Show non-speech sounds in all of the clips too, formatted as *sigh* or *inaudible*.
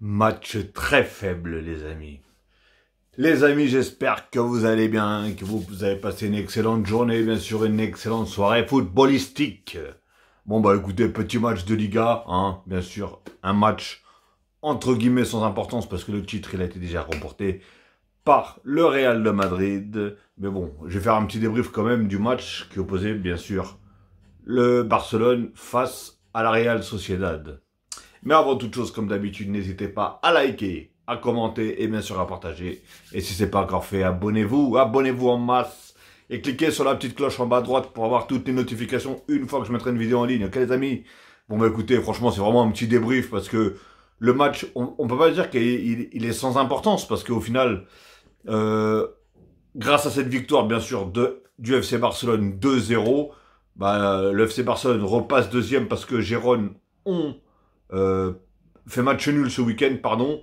Match très faible, les amis. Les amis, j'espère que vous allez bien, que vous, avez passé une excellente journée, bien sûr une excellente soirée footballistique. Bon bah écoutez, petit match de Liga, hein, bien sûr, un match entre guillemets sans importance parce que le titre il a été déjà remporté par le Real de Madrid. Mais bon, je vais faire un petit débrief quand même du match qui opposait bien sûr le Barcelone face à la Real Sociedad. Mais avant toute chose, comme d'habitude, n'hésitez pas à liker, à commenter et bien sûr à partager. Et si ce n'est pas encore fait, abonnez-vous, abonnez-vous en masse et cliquez sur la petite cloche en bas à droite pour avoir toutes les notifications une fois que je mettrai une vidéo en ligne. Ok les amis Bon bah écoutez, franchement c'est vraiment un petit débrief parce que le match, on, ne peut pas dire qu'il est sans importance parce qu'au final, euh, grâce à cette victoire bien sûr de, du FC Barcelone 2-0, bah, le FC Barcelone repasse deuxième parce que Gérone ont euh, fait match nul ce week-end, pardon.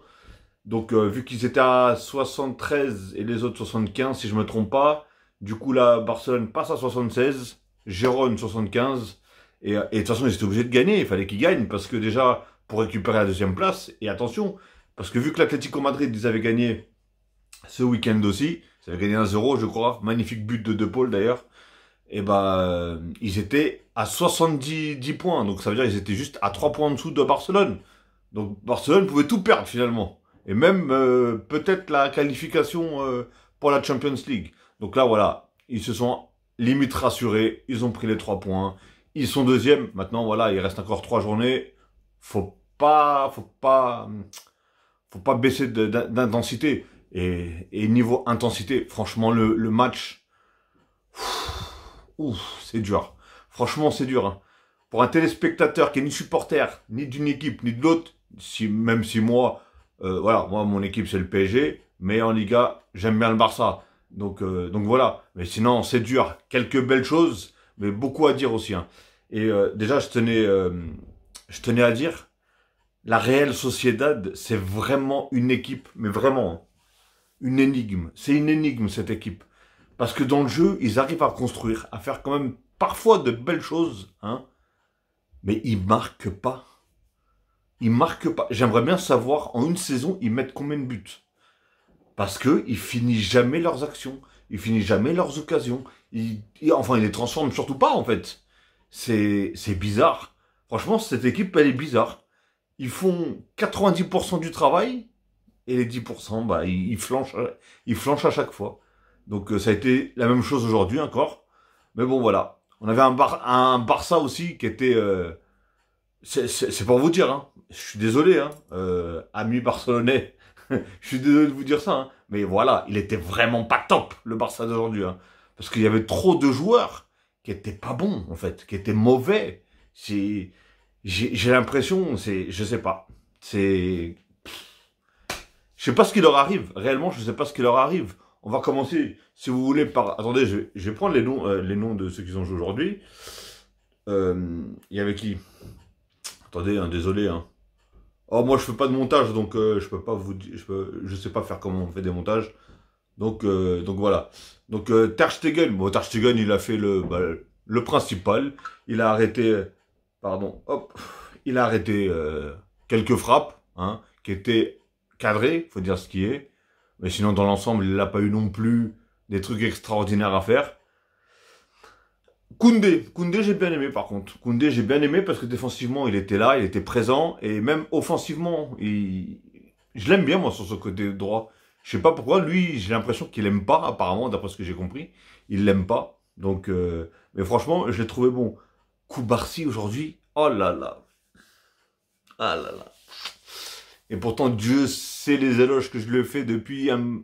Donc, euh, vu qu'ils étaient à 73 et les autres 75, si je me trompe pas, du coup, là, Barcelone passe à 76, Gérone 75. Euh, et, de toute façon, ils étaient obligés de gagner. Il fallait qu'ils gagnent parce que déjà, pour récupérer la deuxième place, et attention, parce que vu que l'Atlético Madrid, ils avaient gagné ce week-end aussi, ils avaient gagné 1-0, je crois, magnifique but de De Paul d'ailleurs, et bah, ils étaient à 70 points. Donc ça veut dire qu'ils étaient juste à 3 points en dessous de Barcelone. Donc Barcelone pouvait tout perdre finalement. Et même euh, peut-être la qualification euh, pour la Champions League. Donc là voilà, ils se sont limite rassurés, ils ont pris les 3 points, ils sont deuxième. Maintenant voilà, il reste encore 3 journées. Faut pas faut pas faut pas baisser d'intensité et, niveau intensité, franchement le, le match c'est dur. Franchement, c'est dur. Hein. Pour un téléspectateur qui est ni supporter, ni d'une équipe, ni de l'autre, si, même si moi, euh, voilà, moi, mon équipe, c'est le PSG, mais en Liga, j'aime bien le Barça. Donc, euh, donc voilà. Mais sinon, c'est dur. Quelques belles choses, mais beaucoup à dire aussi. Hein. Et euh, déjà, je tenais, je tenais à dire, la réelle Sociedad, c'est vraiment une équipe, mais vraiment, hein. une énigme. C'est une énigme, cette équipe. Parce que dans le jeu, ils arrivent à construire, à faire quand même parfois de belles choses, hein, mais ils marquent pas. Ils marquent pas. J'aimerais bien savoir, en une saison, ils mettent combien de buts Parce qu'ils finissent jamais leurs actions, ils finissent jamais leurs occasions. Ils, ils, enfin, ils les transforment surtout pas, en fait. C'est bizarre. Franchement, cette équipe, elle est bizarre. Ils font 90% du travail, et les 10%, bah, ils, flanchent, ils flanchent à chaque fois. Donc euh, ça a été la même chose aujourd'hui encore. Mais bon, voilà. On avait un, un Barça aussi qui était... Euh, c'est pour vous dire, hein. je suis désolé, hein, euh, ami barcelonais, *laughs* je suis désolé de vous dire ça, hein. mais voilà, il était vraiment pas top, le Barça d'aujourd'hui. Parce qu'il y avait trop de joueurs qui étaient pas bons, en fait, qui étaient mauvais. J'ai l'impression, c'est, je sais pas, c'est... Je sais pas ce qui leur arrive, réellement, je ne sais pas ce qui leur arrive. On va commencer, si vous voulez, par... Attendez, je vais, prendre les noms, euh, les noms de ceux qui ont joué aujourd'hui. Euh, il y avait qui Attendez, hein, désolé. Hein. Oh, moi, je fais pas de montage, donc euh, je peux pas vous... Je, sais pas faire comment on fait des montages. Donc, donc voilà. Donc, Ter Stegen. il a fait le, bah, principal. Il a arrêté... Pardon. Il a arrêté quelques frappes, hein, qui étaient cadrées, faut dire ce qui est. Mais sinon, dans l'ensemble, il n'a pas eu non plus des trucs extraordinaires à faire. Koundé, Koundé j'ai bien aimé par contre. Koundé j'ai bien aimé parce que défensivement il était là, il était présent et même offensivement, je l'aime bien moi sur ce côté droit. Je sais pas pourquoi lui, j'ai l'impression qu'il l'aime pas apparemment d'après ce que j'ai compris, il l'aime pas. Donc euh, mais franchement, je l'ai trouvé bon. Koubarsi aujourd'hui, oh là là. Ah là là. Et pourtant, Dieu sait les éloges que je lui fais depuis un,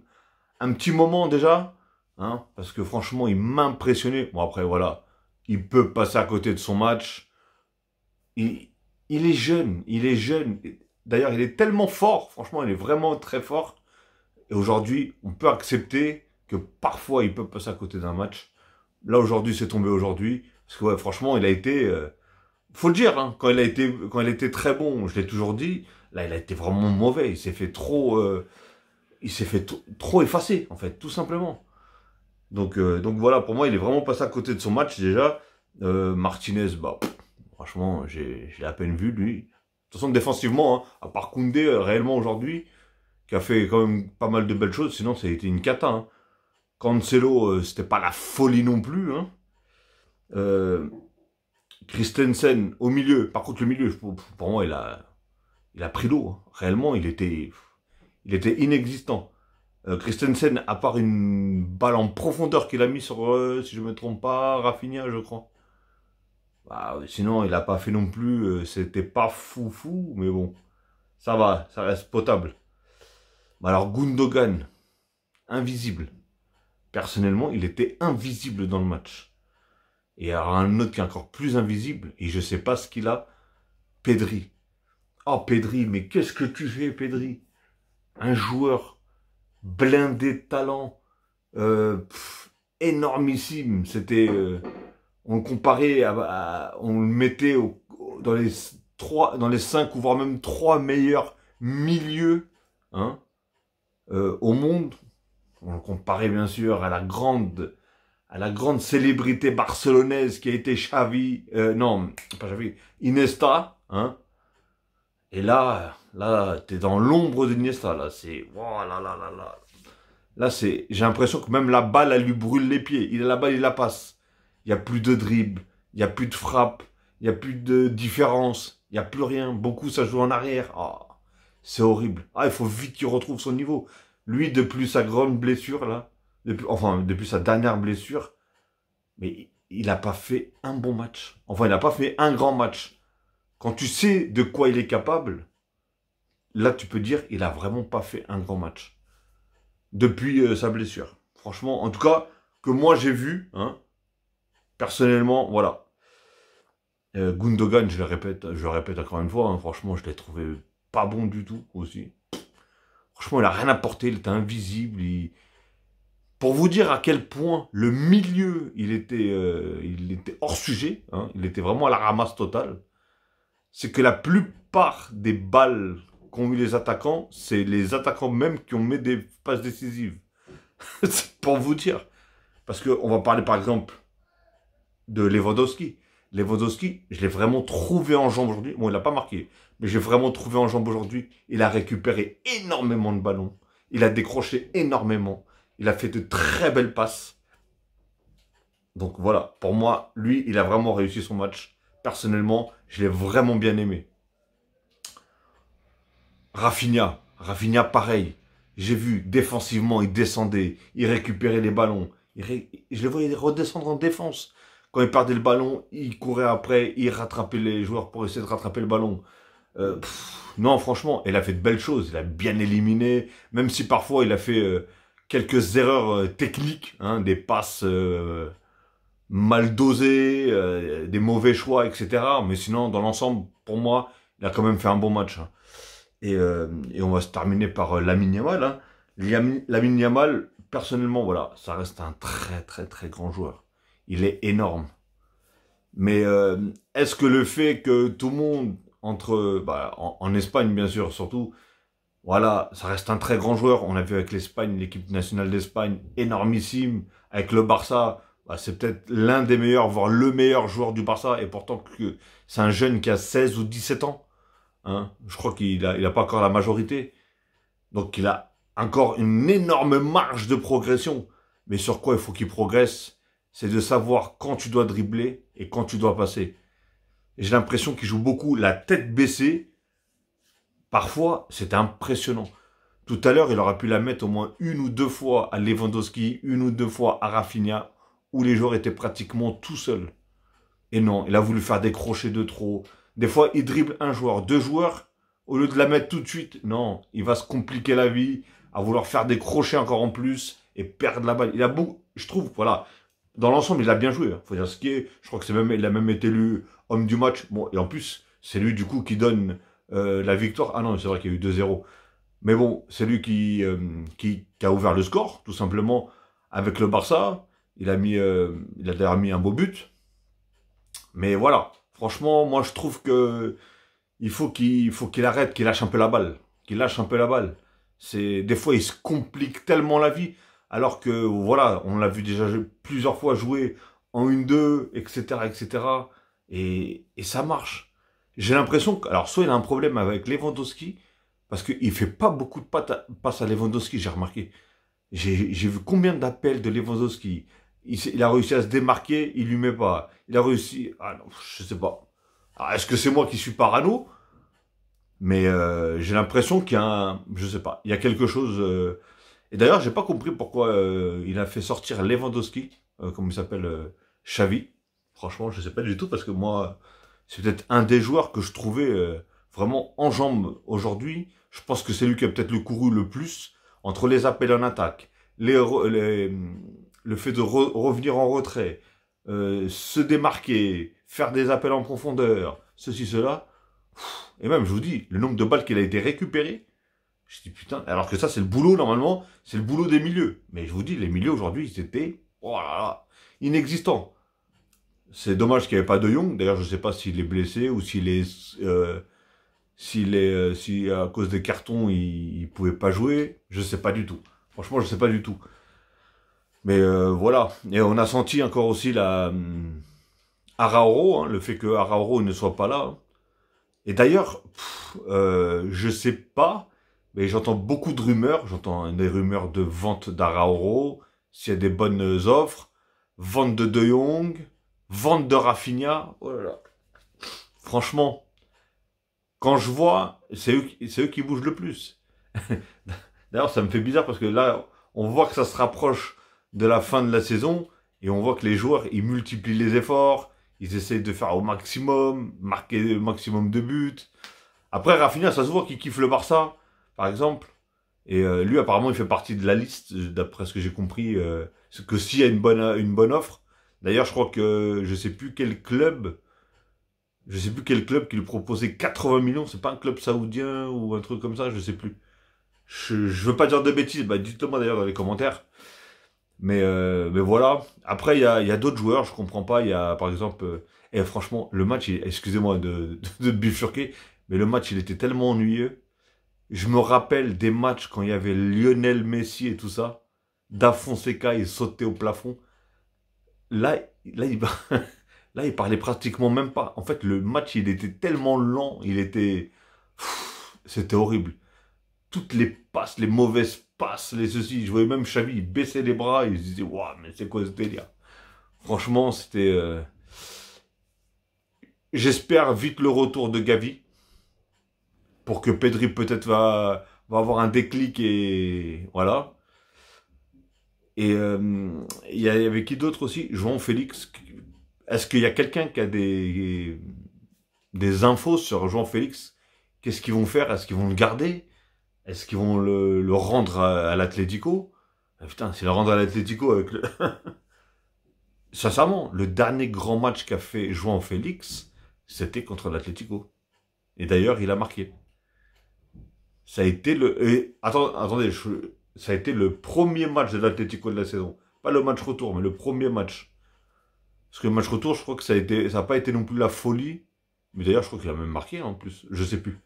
petit moment déjà. Hein, parce que franchement, il m'impressionnait. Bon, après, voilà, il peut passer à côté de son match. Il, est jeune, il est jeune. D'ailleurs, il est tellement fort, franchement, il est vraiment très fort. Et aujourd'hui, on peut accepter que parfois, il peut passer à côté d'un match. Là, aujourd'hui, c'est tombé aujourd'hui. Parce que, franchement, il a été... Euh, faut le dire, hein, quand, a été, quand il était très bon, je l'ai toujours dit, Là, il a été vraiment mauvais. Il s'est fait trop, euh, il s'est fait trop effacer en fait, tout simplement. Donc, euh, donc voilà, pour moi, il est vraiment passé à côté de son match déjà. Euh, Martinez, bah, franchement, j'ai à peine vu lui. De toute façon, défensivement, hein, à part Koundé, réellement aujourd'hui, qui a fait quand même pas mal de belles choses, sinon ça a été une cata. Hein. Cancelo, c'était pas la folie non plus. Hein. Christensen au milieu. Par contre, le milieu, pour, moi, il a, il a pris l'eau. Hein. Réellement, il était, il était inexistant. Euh, Christensen, à part une balle en profondeur qu'il a mis sur, euh, si je ne me trompe pas, Rafinha, je crois. Bah, euh, sinon, il n'a pas fait non plus. C'était pas fou fou, mais bon, ça va, ça reste potable. alors Gundogan, invisible. Personnellement, il était invisible dans le match. Et il y a un autre qui est encore plus invisible, et je ne sais pas ce qu'il a, Pedri. Oh Pedri, mais qu'est-ce que tu fais Pedri Un joueur blindé de talent, euh, énormissime. C'était, euh, on le comparait, à, on le mettait dans les trois, dans les cinq ou voire même trois meilleurs milieux hein, euh, au monde. On le comparait bien sûr à la grande, à la grande célébrité barcelonaise qui a été Xavi, non pas Xavi, Inesta, hein. Et là, là, t'es dans l'ombre de Niesta, là, c'est... Oh là là là là Là, c'est... J'ai l'impression que même la balle, elle lui brûle les pieds. Il a la balle, il la passe. Il n'y a plus de dribble, il n'y a plus de frappe, il n'y a plus de différence, il n'y a plus rien. Beaucoup, ça joue en arrière. Ah, c'est horrible. Ah, il faut vite qu'il retrouve son niveau. Lui, depuis sa grande blessure, là, enfin, depuis sa dernière blessure, mais il n'a pas fait un bon match. Enfin, il n'a pas fait un grand match. Quand tu sais de quoi il est capable, là, tu peux dire il n'a vraiment pas fait un grand match depuis euh, sa blessure. Franchement, en tout cas, que moi j'ai vu, hein, personnellement, voilà. Euh, Gundogan, je le répète, je le répète encore une fois, hein, franchement, je l'ai trouvé pas bon du tout aussi. Franchement, il a rien apporté, il était invisible. Pour vous dire à quel point le milieu, il était, euh, il était hors sujet, hein, il était vraiment à la ramasse totale c'est que la plupart des balles qu'ont eu les attaquants, c'est les attaquants même qui ont mis des passes décisives. *laughs* C'est pour vous dire. Parce qu'on va parler par exemple de Lewandowski. Lewandowski, je l'ai vraiment trouvé en jambe aujourd'hui. Bon, il n'a pas marqué, mais j'ai vraiment trouvé en jambe aujourd'hui. Il a récupéré énormément de ballons. Il a décroché énormément. Il a fait de très belles passes. Donc voilà, pour moi, lui, il a vraiment réussi son match personnellement, je l'ai vraiment bien aimé. Rafinha, Rafinha pareil. J'ai vu défensivement, il descendait, il récupérait les ballons. Je le voyais redescendre en défense. Quand il perdait le ballon, il courait après, il rattrapait les joueurs pour essayer de rattraper le ballon. Euh, non, franchement, il a fait de belles choses. Il a bien éliminé, même si parfois il a fait euh, quelques erreurs euh, techniques, hein, des passes mal dosé, euh, des mauvais choix, etc. Mais sinon, dans l'ensemble, pour moi, il a quand même fait un bon match. Hein. Euh, et, on va se terminer par euh, Lamine Yamal. Hein. Yamal, personnellement, voilà, ça reste un très très très grand joueur. Il est énorme. Mais euh, est-ce que le fait que tout le monde, entre, bah, en, Espagne bien sûr, surtout, voilà, ça reste un très grand joueur. On a vu avec l'Espagne, l'équipe nationale d'Espagne, énormissime. Avec le Barça, bah, c'est peut-être l'un des meilleurs, voire le meilleur joueur du Barça, et pourtant que c'est un jeune qui a 16 ou 17 ans. Hein. Je crois qu'il n'a a pas encore la majorité. Donc il a encore une énorme marge de progression. Mais sur quoi il faut qu'il progresse C'est de savoir quand tu dois dribbler et quand tu dois passer. J'ai l'impression qu'il joue beaucoup la tête baissée. Parfois, c'est impressionnant. Tout à l'heure, il aura pu la mettre au moins une ou deux fois à Lewandowski, une ou deux fois à Rafinha où les joueurs étaient pratiquement tout seuls. Et non, il a voulu faire des crochets de trop. Des fois, il dribble un joueur, deux joueurs, au lieu de la mettre tout de suite, non, il va se compliquer la vie, à vouloir faire des crochets encore en plus et perdre la balle. Il a beaucoup, je trouve, voilà, dans l'ensemble, il a bien joué. Hein. Faut dire ce qui est. Je crois que c'est même, il a même été élu homme du match. Bon, et en plus, c'est lui du coup qui donne euh, la victoire. Ah non, c'est vrai qu'il y a eu 2-0. Mais bon, c'est lui euh, qui, qui a ouvert le score, tout simplement, avec le Barça. Il a mis, euh, il a d'ailleurs mis un beau but. Mais voilà, franchement, moi je trouve que il faut qu'il faut qu'il arrête, qu'il lâche un peu la balle, qu'il lâche un peu la balle. C'est des fois il se complique tellement la vie, alors que voilà, on l'a vu déjà plusieurs fois jouer en une deux, etc., etc. Et, et ça marche. J'ai l'impression que alors soit il a un problème avec Lewandowski parce qu'il fait pas beaucoup de passes à Lewandowski, j'ai remarqué. J'ai vu combien d'appels de Lewandowski il, a réussi à se démarquer, il lui met pas. Il a réussi. Ah non, je sais pas. Ah, est-ce que c'est moi qui suis parano Mais euh, j'ai l'impression qu'il y a un. Je sais pas. Il y a quelque chose. Euh. et d'ailleurs, j'ai pas compris pourquoi euh, il a fait sortir Lewandowski, comme il s'appelle Xavi. Franchement, je sais pas du tout parce que moi, c'est peut-être un des joueurs que je trouvais vraiment en jambes aujourd'hui. Je pense que c'est lui qui a peut-être le couru le plus entre les appels en attaque, les le fait de revenir en retrait, euh, se démarquer, faire des appels en profondeur, ceci, cela. Et même, je vous dis, le nombre de balles qu'il a été récupéré, je dis putain, alors que ça, c'est le boulot, normalement, c'est le boulot des milieux. Mais je vous dis, les milieux aujourd'hui, ils étaient, oh inexistants. C'est dommage qu'il n'y avait pas de Young. D'ailleurs, je ne sais pas s'il est blessé ou s'il est, euh, s'il est, euh, si à cause des cartons, il, ne pouvait pas jouer. Je ne sais pas du tout. Franchement, je ne sais pas du tout. Mais euh, voilà. Et on a senti encore aussi la hum, Araoro, hein, le fait que Araoro ne soit pas là. Et d'ailleurs, euh, je sais pas, mais j'entends beaucoup de rumeurs. J'entends hein, des rumeurs de vente d'Araoro, s'il y a des bonnes offres, vente de De Jong, vente de Rafinha. Oh Franchement, quand je vois, c'est eux, qui bougent le plus. *laughs* D'ailleurs, ça me fait bizarre parce que là, on voit que ça se rapproche de la fin de la saison. Et on voit que les joueurs, ils multiplient les efforts, ils essayent de faire au maximum, marquer le maximum de buts. Après, Rafinha, ça se voit qu'il kiffe le Barça, par exemple. Et euh, lui, apparemment, il fait partie de la liste, d'après ce que j'ai compris, euh, que s'il y a une bonne, une bonne offre. D'ailleurs, je crois que je sais plus quel club, je sais plus quel club qui lui proposait 80 millions. C'est pas un club saoudien ou un truc comme ça, je sais plus. Je, je veux pas dire de bêtises, bah dites-le moi d'ailleurs dans les commentaires. Mais, euh, mais voilà. Après, il y a, d'autres joueurs, je comprends pas. Il y a, par exemple, et euh, eh, franchement, le match, excusez-moi *laughs* de, bifurquer, mais le match, il était tellement ennuyeux. Je me rappelle des matchs quand il y avait Lionel Messi et tout ça. Da il sautait au plafond. Là, là, il, *laughs* là, il parlait pratiquement même pas. En fait, le match, il était tellement lent, il était. C'était horrible. Toutes les passes, les mauvaises passe les ceci. Je voyais même Chavi, baisser les bras, il se disait, waouh, mais c'est quoi ce délire Franchement, c'était. Euh, j'espère vite le retour de Gavi pour que Pedri peut-être va, va avoir un déclic et voilà. Et euh, il y avait qui d'autre aussi Jean Félix. Est-ce qu'il y a quelqu'un qui a des, des infos sur Jean Félix Qu'est-ce qu'ils vont faire Est-ce qu'ils vont le garder est-ce qu'ils vont le, rendre à, l'Atlético ah, Putain, s'ils le rendre à l'Atlético avec le... *laughs* Sincèrement, le dernier grand match qu'a fait Juan Félix, c'était contre l'Atlético. Et d'ailleurs, il a marqué. Ça a été le... attendez, ça a été le premier match de l'Atlético de la saison. Pas le match retour, mais le premier match. Parce que le match retour, je crois que ça a ça n'a pas été non plus la folie. Mais d'ailleurs, je crois qu'il a même marqué en plus. Je sais plus.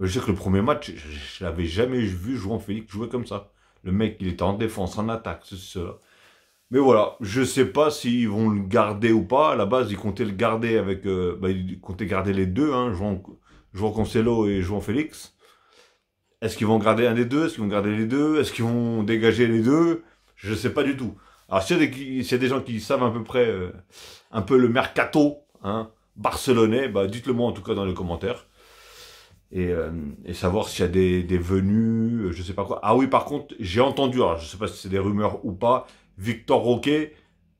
Je sais que le premier match, je, l'avais jamais vu Juan Félix jouer comme ça. Le mec, il était en défense, en attaque, ceci, cela. Mais voilà, je sais pas s'ils vont le garder ou pas. À la base, ils comptaient le garder avec, euh, bah, ils comptaient garder les deux, hein, João, Cancelo et João Félix. Est-ce qu'ils vont garder un des deux Est-ce qu'ils vont garder les deux Est-ce qu'ils vont dégager les deux Je sais pas du tout. Alors s'il y, a des gens qui savent à peu près euh, un peu le mercato hein, barcelonais, bah, dites-le moi en tout cas dans les commentaires. Euh, et, savoir s'il y a des, des venues, euh, je sais pas quoi. Ah oui, par contre, j'ai entendu, je je sais pas si c'est des rumeurs ou pas, Victor Roquet,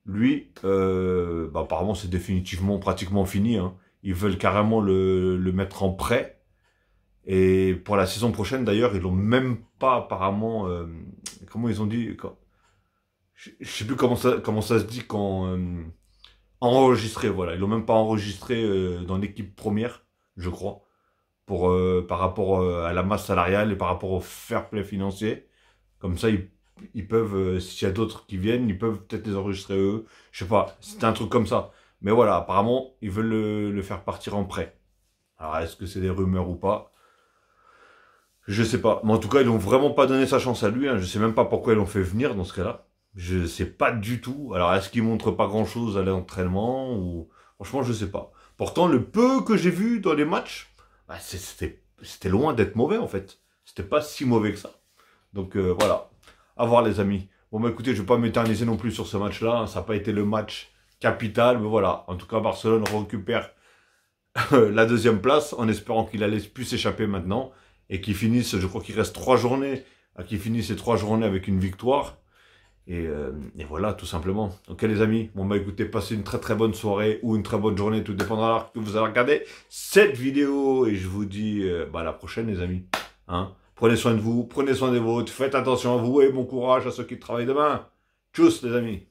lui, euh, bah, apparemment c'est définitivement pratiquement fini. Hein. Ils veulent carrément le, le mettre en prêt. Et pour la saison prochaine, d'ailleurs, ils l'ont même pas apparemment. comment ils ont dit je, sais plus comment ça, comment ça se dit quand enregistré. Voilà, ils l'ont même pas enregistré dans l'équipe première, je crois. Euh, par rapport euh, à la masse salariale et par rapport au fair play financier. Comme ça, ils, peuvent, euh, s'il y a d'autres qui viennent, ils peuvent peut-être les enregistrer eux. Je sais pas, c'est un truc comme ça. Mais voilà, apparemment, ils veulent le, faire partir en prêt. Alors, est-ce que c'est des rumeurs ou pas Je sais pas. Mais en tout cas, ils n'ont vraiment pas donné sa chance à lui. Je hein. Je sais même pas pourquoi ils l'ont fait venir dans ce cas-là. Je sais pas du tout. Alors, est-ce qu'il montre pas grand-chose à l'entraînement ou... Franchement, je sais pas. Pourtant, le peu que j'ai vu dans les matchs, bah, c'était loin d'être mauvais en fait. C'était pas si mauvais que ça. Donc euh, voilà, à voir les amis. Bon bah écoutez, je vais pas m'éterniser non plus sur ce match-là, hein. ça n'a pas été le match capital, mais voilà. En tout cas, Barcelone récupère euh, la deuxième place en espérant qu'il allait plus s'échapper maintenant et qu'il finisse, je crois qu'il reste trois journées, euh, qu'il finisse ces trois journées avec une victoire euh, et, voilà, tout simplement. Ok les amis, bon bah écoutez, passez une très très bonne soirée ou une très bonne journée, tout dépendra de l'heure que vous avez regarder cette vidéo. Et je vous dis euh, bah, à la prochaine les amis. Hein. prenez soin de vous, prenez soin des vôtres, faites attention à vous et bon courage à ceux qui travaillent demain. Tchuss les amis